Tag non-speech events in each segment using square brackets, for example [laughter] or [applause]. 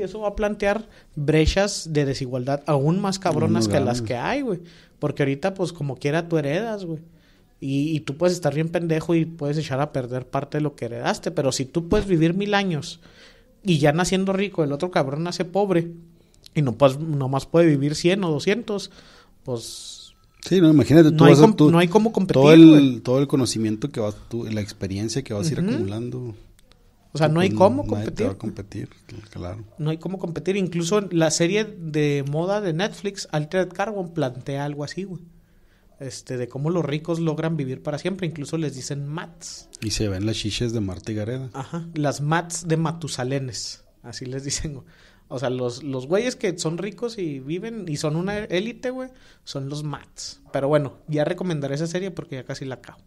y eso va a plantear brechas de desigualdad aún más cabronas que las que hay, güey. Porque ahorita, pues como quiera, tú heredas, güey. Y, tú puedes estar bien pendejo y puedes echar a perder parte de lo que heredaste. Pero si tú puedes vivir mil años y ya naciendo rico, el otro cabrón nace pobre y no más nomás puede vivir 100 o 200, pues... Sí, no, imagínate, tú no, hay, no hay cómo competir. Todo el, todo el conocimiento que vas, tú, la experiencia que vas a ir acumulando. O sea, no hay pues cómo competir. competir, claro. No hay cómo competir. Incluso la serie de moda de Netflix, Altered Carbon, plantea algo así, güey. Este, de cómo los ricos logran vivir para siempre. Incluso les dicen mats. Y se ven las chiches de Marta y Gareda. Ajá. Las mats de Matusalenes. Así les dicen, güey. O sea, los, los güeyes que son ricos y viven y son una élite, güey, son los mats. Pero bueno, ya recomendaré esa serie porque ya casi la acabo.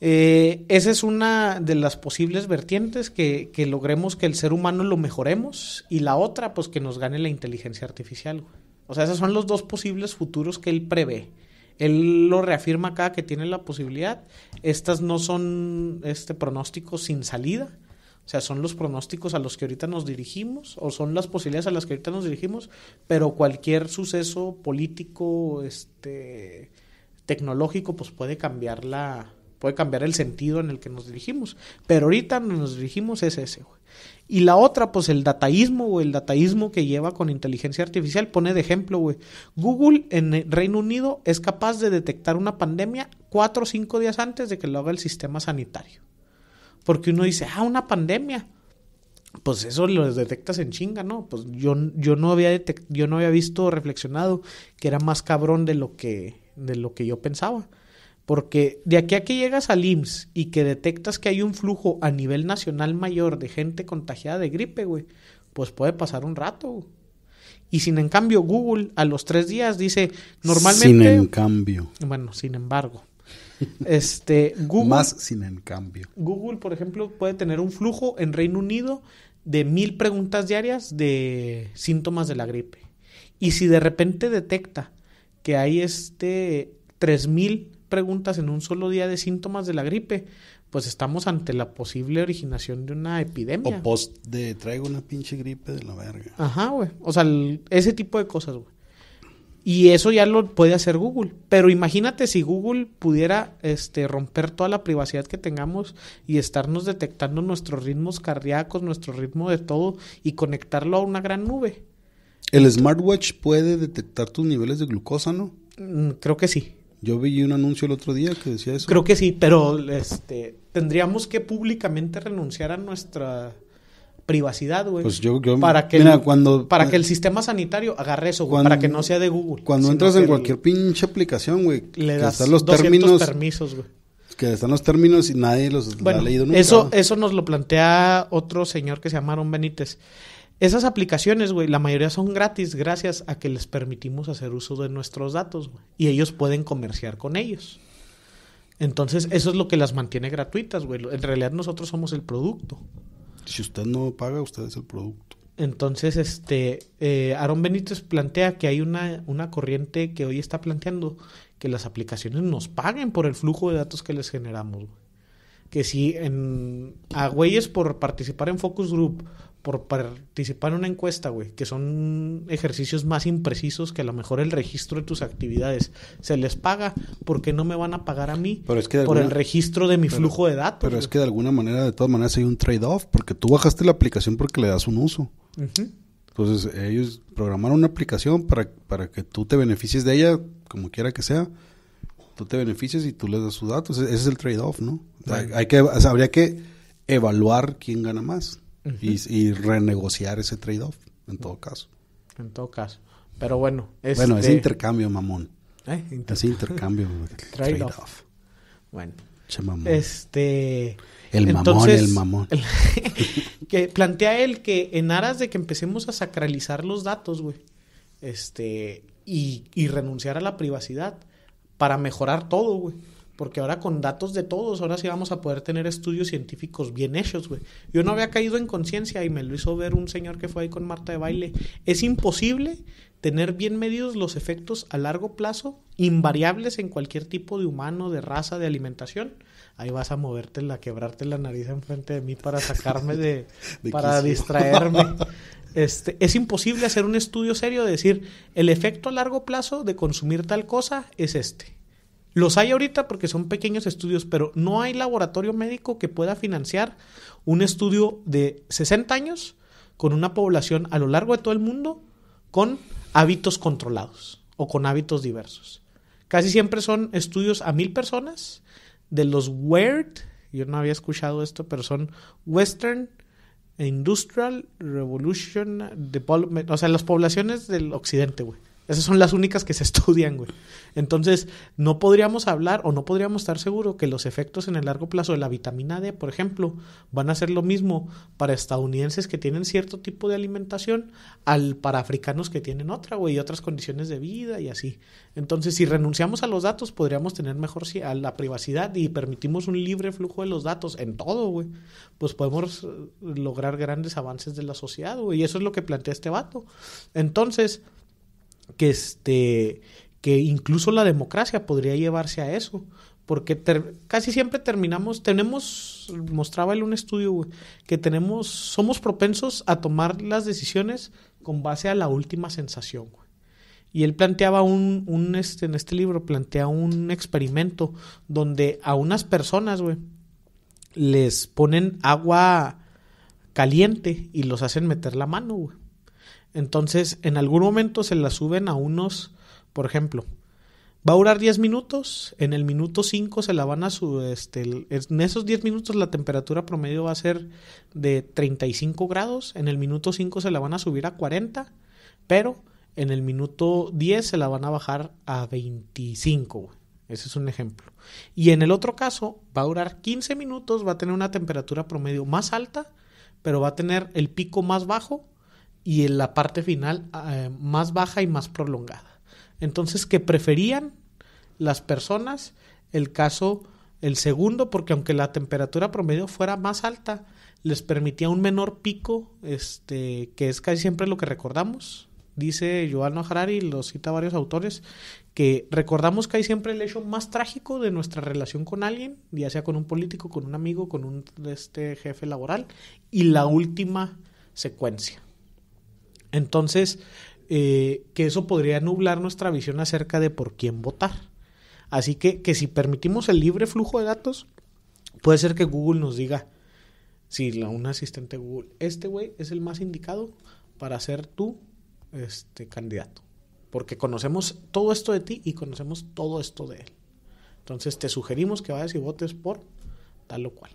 Eh, esa es una de las posibles vertientes que, logremos que el ser humano lo mejoremos y la otra, pues que nos gane la inteligencia artificial. O sea, esos son los dos posibles futuros que él prevé. Él lo reafirma acá que tiene la posibilidad. Estas no son este pronósticos sin salida. O sea, son los pronósticos a los que ahorita nos dirigimos o son las posibilidades a las que ahorita nos dirigimos, pero cualquier suceso político, este, tecnológico, pues puede cambiar la, puede cambiar el sentido en el que nos dirigimos. Pero ahorita nos dirigimos es ese, güey. Y la otra, pues el dataísmo, o el dataísmo que lleva con inteligencia artificial. Pone de ejemplo, güey. Google en el Reino Unido es capaz de detectar una pandemia cuatro o cinco días antes de que lo haga el sistema sanitario. Porque uno dice, ah, una pandemia. Pues eso lo detectas en chinga, ¿no? Pues yo, yo, no había yo no había visto reflexionado que era más cabrón de lo que, de lo que yo pensaba. Porque de aquí a que llegas al IMSS y que detectas que hay un flujo a nivel nacional mayor de gente contagiada de gripe, güey, pues puede pasar un rato. Y sin en cambio, Google a los tres días dice normalmente. Sin en cambio. Bueno, sin embargo. [laughs] Este, Google, Más sin en cambio. Google, por ejemplo, puede tener un flujo en Reino Unido de mil preguntas diarias de síntomas de la gripe. Y si de repente detecta que hay este tres mil preguntas en un solo día de síntomas de la gripe, pues estamos ante la posible originación de una epidemia. O post de traigo una pinche gripe de la verga. Ajá, güey. O sea, ese tipo de cosas, güey. Y eso ya lo puede hacer Google. Pero imagínate si Google pudiera este, romper toda la privacidad que tengamos y estarnos detectando nuestros ritmos cardíacos, nuestro ritmo de todo y conectarlo a una gran nube. El smartwatch puede detectar tus niveles de glucosa, ¿no? Mm, creo que sí. Yo vi un anuncio el otro día que decía eso. Creo que sí, pero este, tendríamos que públicamente renunciar a nuestra privacidad, güey. Pues yo, para que el, cuando para eh, que el sistema sanitario agarre eso, güey, para que no sea de Google. Cuando entras en cualquier pinche aplicación, güey, le das que están los términos permisos, güey. Que están los términos y nadie los ha leído nunca. Eso, eso nos lo plantea otro señor que se llamaron Benítez. Esas aplicaciones, güey, la mayoría son gratis gracias a que les permitimos hacer uso de nuestros datos, güey. Y ellos pueden comerciar con ellos. Entonces, eso es lo que las mantiene gratuitas, güey. En realidad nosotros somos el producto. Si usted no paga, usted es el producto. Entonces, este, eh, Aaron Benítez plantea que hay una, una corriente que hoy está planteando que las aplicaciones nos paguen por el flujo de datos que les generamos, güey. Que si en, a güeyes por participar en Focus Group por participar en una encuesta, güey, que son ejercicios más imprecisos que a lo mejor el registro de tus actividades. Se les paga porque no me van a pagar a mí por el registro de mi flujo de datos. Pero es que de alguna manera, de todas maneras, hay un trade-off porque tú bajaste la aplicación porque le das un uso. Entonces, ellos programaron una aplicación para, para que tú te beneficies de ella, como quiera que sea. Tú te beneficies y tú les das sus datos. E-, ese es el trade-off, ¿no? hay que, habría que evaluar quién gana más y, renegociar ese trade-off, en todo caso. En todo caso. Pero bueno, es. Este bueno, es intercambio, mamón. Eh, es intercambio, [laughs] trade-off. bueno. mamón. Este. El mamón, el mamón. [laughs] que plantea él que en aras de que empecemos a sacralizar los datos, güey. Este. Y, y renunciar a la privacidad para mejorar todo, güey. Porque ahora con datos de todos, ahora sí vamos a poder tener estudios científicos bien hechos, güey. Yo no había caído en conciencia y me lo hizo ver un señor que fue ahí con Marta de baile. Es imposible tener bien medidos los efectos a largo plazo, invariables en cualquier tipo de humano, de raza, de alimentación. Ahí vas a moverte, a quebrarte la nariz enfrente de mí para sacarme de, [laughs] para distraerme. [laughs] Este, es imposible hacer un estudio serio de decir, el efecto a largo plazo de consumir tal cosa es este los hay ahorita porque son pequeños estudios, pero no hay laboratorio médico que pueda financiar un estudio de 60 años con una población a lo largo de todo el mundo con hábitos controlados o con hábitos diversos. Casi siempre son estudios a mil personas de los WERD, yo no había escuchado esto, pero son Western Industrial Revolution Development, o sea, las poblaciones del occidente, güey. Esas son las únicas que se [laughs] estudian, güey. Entonces, no podríamos hablar o no podríamos estar seguros que los efectos en el largo plazo de la vitamina D, por ejemplo, van a ser lo mismo para estadounidenses que tienen cierto tipo de alimentación al para africanos que tienen otra, güey, y otras condiciones de vida y así. Entonces, si renunciamos a los datos, podríamos tener mejor a la privacidad y permitimos un libre flujo de los datos en todo, güey. Pues podemos eh, lograr grandes avances de la sociedad, güey. Y eso es lo que plantea este vato. Entonces, que, este, que incluso la democracia podría llevarse a eso. Porque casi siempre terminamos, tenemos, mostraba él un estudio, que tenemos, somos propensos a tomar las decisiones con base a la última sensación, Y él planteaba un, un este, en este libro, plantea un experimento donde a unas personas, güey, les ponen agua caliente y los hacen meter la mano, güey. Entonces, en algún momento se la suben a unos, por ejemplo, va a durar 10 minutos, en el minuto 5 se la van a subir, este, en esos 10 minutos la temperatura promedio va a ser de 35 grados, en el minuto 5 se la van a subir a 40, pero en el minuto 10 se la van a bajar a 25, Ese es un ejemplo. Y en el otro caso, va a durar 15 minutos, va a tener una temperatura promedio más alta, pero va a tener el pico más bajo y en la parte final ah, eh, más baja y más prolongada. Entonces, que preferían las personas el caso, el segundo, porque aunque la temperatura promedio fuera más alta, les permitía un menor pico, este, que es casi siempre lo que recordamos. Dice Joano Harari, lo cita varios autores, que recordamos que hay siempre el hecho más trágico de nuestra relación con alguien, ya sea con un político, con un amigo, con un este, jefe laboral, y la última secuencia. Entonces, eh, que eso podría nublar nuestra visión acerca de por quién votar. Así que, que si permitimos el libre flujo de datos, puede ser que Google nos diga, si la un asistente Google, este güey es el más indicado para ser tu este, candidato. Porque conocemos todo esto de ti y conocemos todo esto de él. Entonces te sugerimos que vayas y votes por tal o cual.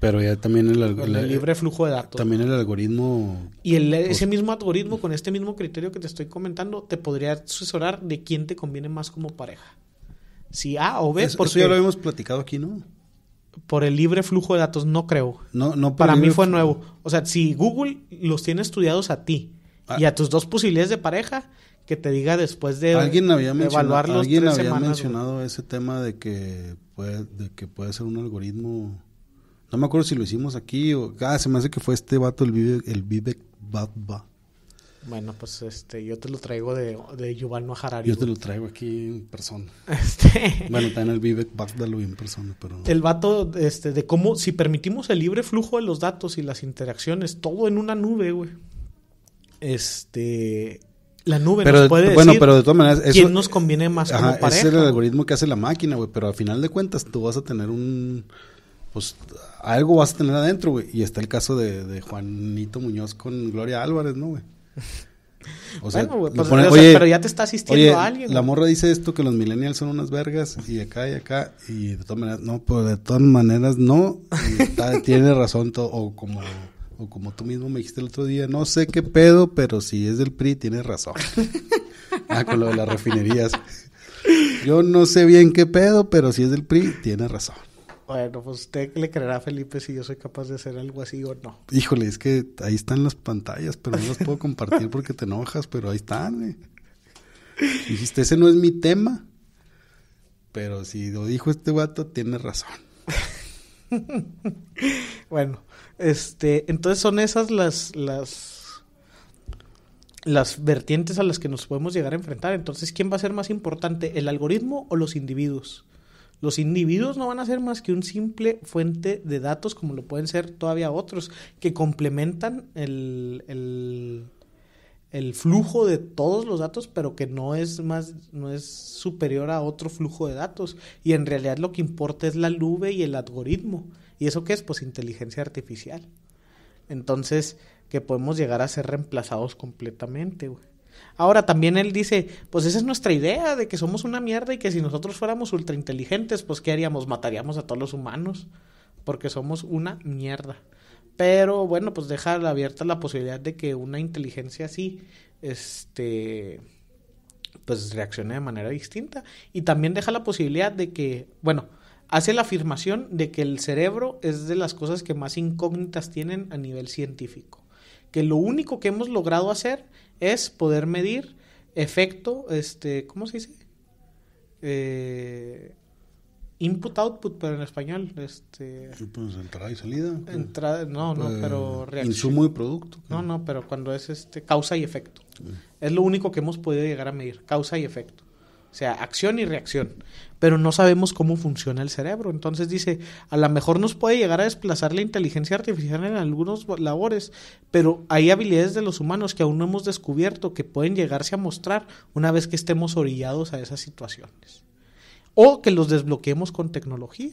Pero ya también el, el, libre flujo de datos. También el algoritmo. Y pues ese mismo algoritmo, con este mismo criterio que te estoy comentando, te podría asesorar de quién te conviene más como pareja. Si A o B. porque, eso ya lo habíamos platicado aquí, ¿no? Por el libre flujo de datos, no creo. No, no Para mí fue nuevo. O sea, si Google los tiene estudiados a ti ah. y a tus dos posibilidades de pareja, que te diga después de, ¿Alguien había evaluarlos. Alguien había mencionado ese tema de que, puede, de que puede ser un algoritmo no me acuerdo si lo hicimos aquí o. Ah, se me hace que fue este vato, el Vivek, el Vivek Badba Bueno, pues este, yo te lo traigo de, de Yuval Harari. Yo te lo traigo aquí en persona. Este... Bueno, también el Vivek Badba lo vi en persona, pero... El vato este, de cómo, si permitimos el libre flujo de los datos y las interacciones, todo en una nube, güey. Este, la nube nos puede bueno, pero de todas maneras, quién nos conviene más como pareja. Ese el algoritmo que hace la máquina, güey, pero al final de cuentas tú vas a tener un pues algo vas a tener adentro, güey. Y está el caso de, Juanito Muñoz con Gloria Álvarez, ¿no, güey? [laughs] O sea, pues, pero ya te está asistiendo alguien. La morra dice esto que los millennials son unas vergas y acá y acá y de todas maneras no, pues de todas maneras no. [laughs] tiene razón todo, o como o como tú mismo me dijiste el otro día, no sé qué pedo, pero si es del PRI tiene razón. [laughs] ah, con lo de las refinerías. Yo no sé bien qué pedo, pero si es del PRI tiene razón. Bueno, pues usted le creerá Felipe si yo soy capaz de hacer algo así o no. Híjole, es que ahí están las pantallas, pero no las puedo compartir porque te enojas, pero ahí están. Eh. Dijiste, ese no es mi tema. Pero si lo dijo este vato, tiene razón. [laughs] bueno, este, entonces son esas las, las, las vertientes a las que nos podemos llegar a enfrentar. Entonces, ¿quién va a ser más importante, el algoritmo o los individuos? Los individuos no van a ser más que un simple fuente de datos como lo pueden ser todavía otros que complementan el, flujo de todos los datos, pero que no es más, no es superior a otro flujo de datos. Y en realidad lo que importa es la nube y el algoritmo. ¿Y eso qué es? Pues inteligencia artificial. Entonces, que podemos llegar a ser reemplazados completamente, güey. Ahora también él dice, pues esa es nuestra idea de que somos una mierda y que si nosotros fuéramos ultra inteligentes, pues ¿qué haríamos? Mataríamos a todos los humanos porque somos una mierda. Pero bueno, pues deja abierta la posibilidad de que una inteligencia así, este, pues reaccione de manera distinta. Y también deja la posibilidad de que, bueno, hace la afirmación de que el cerebro es de las cosas que más incógnitas tienen a nivel científico. Que lo único que hemos logrado hacer es poder medir efecto, este, ¿cómo se dice? Eh, input-output, pero en español. Este, pues, entrada y salida. Pues. Entrada, no, no, pues, pero Insumo y producto. No, no, pero cuando es este causa y efecto. Es lo único que hemos podido llegar a medir, causa y efecto. O sea, acción y reacción. Pero no sabemos cómo funciona el cerebro. Entonces dice, a lo mejor nos puede llegar a desplazar la inteligencia artificial en algunos labores, pero hay habilidades de los humanos que aún no hemos descubierto que pueden llegarse a mostrar una vez que estemos orillados a esas situaciones. O que los desbloqueemos con tecnología.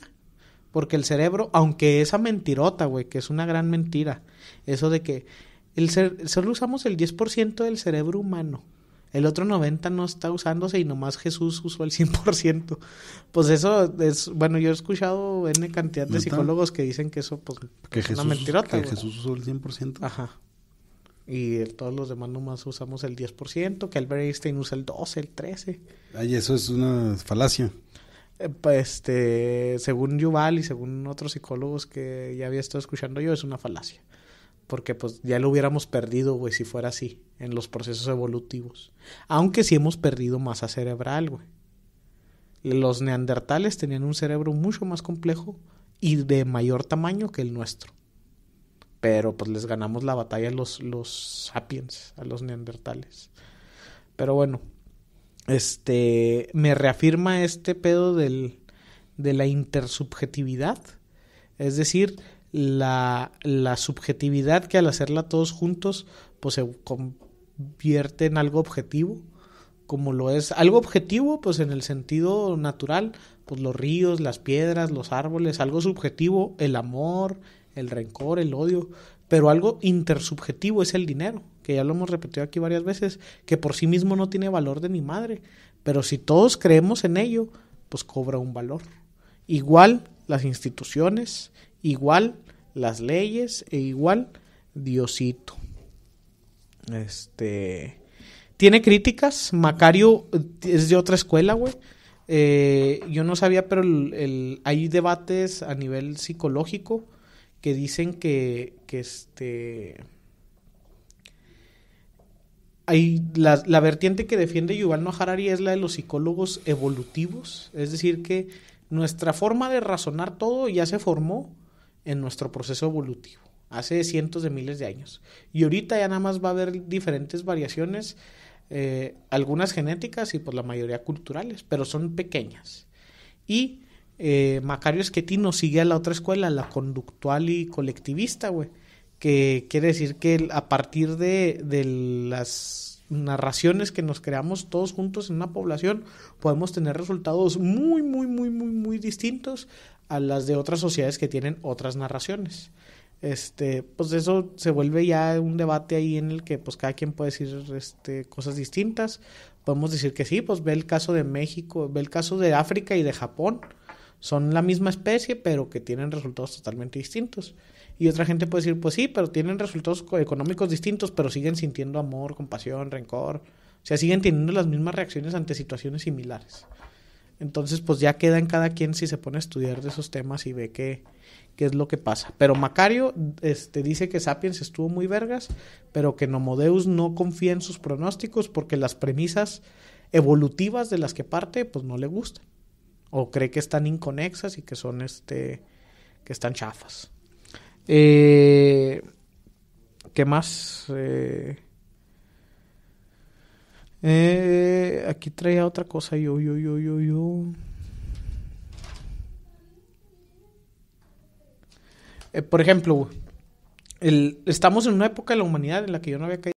Porque el cerebro, aunque esa mentirota, güey, que es una gran mentira, eso de que el solo usamos el 10% del cerebro humano, el otro 90 no está usándose y nomás Jesús usó el 100%. Pues eso es, bueno, yo he escuchado N cantidad de psicólogos que dicen que eso pues, es una mentirota. Que Jesús usó el 100%. Ajá. Y todos los demás nomás usamos el 10%, que Albert Einstein usa el 12, el 13. Ay, eso es una falacia. pues, este, según Yuval y según otros psicólogos que ya había estado escuchando yo, es una falacia porque pues ya lo hubiéramos perdido, güey, si fuera así, en los procesos evolutivos. Aunque sí hemos perdido masa cerebral, güey. Los neandertales tenían un cerebro mucho más complejo y de mayor tamaño que el nuestro. Pero pues les ganamos la batalla a los, los sapiens, a los neandertales. Pero bueno, este, me reafirma este pedo del, de la intersubjetividad. Es decir, la, subjetividad que al hacerla todos juntos, pues se convierte en algo objetivo, como lo es algo objetivo, pues en el sentido natural, pues los ríos, las piedras, los árboles, algo subjetivo, el amor, el rencor, el odio, pero algo intersubjetivo es el dinero, que ya lo hemos repetido aquí varias veces, que por sí mismo no tiene valor de ni madre, pero si todos creemos en ello, pues cobra un valor. Igual las instituciones, igual las leyes e igual Diosito. Este. Tiene críticas. Macario eh, es de otra escuela, güey. Eh, yo no sabía, pero hay debates a nivel psicológico que dicen que, este. Hay la, la, vertiente que defiende Yuval Noah Harari es la de los psicólogos evolutivos. Es decir, que nuestra forma de razonar todo ya se formó en nuestro proceso evolutivo, hace cientos de miles de años. Y ahorita ya nada más va a haber diferentes variaciones, eh, algunas genéticas y por pues, la mayoría culturales, pero son pequeñas. Y eh, Macario Macario nos sigue a la otra escuela, la conductual y colectivista, güey, que quiere decir que a partir de, de las narraciones que nos creamos todos juntos en una población, podemos tener resultados muy, muy, muy, muy, muy distintos a las de otras sociedades que tienen otras narraciones. Este, pues eso se vuelve ya un debate ahí en el que pues cada quien puede decir este, cosas distintas. Podemos decir que sí, pues ve el caso de México, ve el caso de África y de Japón. Son la misma especie, pero que tienen resultados totalmente distintos. Y otra gente puede decir, pues sí, pero tienen resultados económicos distintos, pero siguen sintiendo amor, compasión, rencor. O sea, siguen teniendo las mismas reacciones ante situaciones similares. Entonces, pues ya queda en cada quien si se pone a estudiar de esos temas y ve qué, es lo que pasa. Pero Macario este, dice que Sapiens estuvo muy vergas, pero que Nomodeus no confía en sus pronósticos porque las premisas evolutivas de las que parte, pues no le gustan. O cree que están inconexas y que son este. que están chafas. Eh, ¿Qué más? Eh, eh, aquí traía otra cosa. Yo, yo, yo, yo, yo. Eh, por ejemplo, estamos en una época de la humanidad en la que yo no había caído.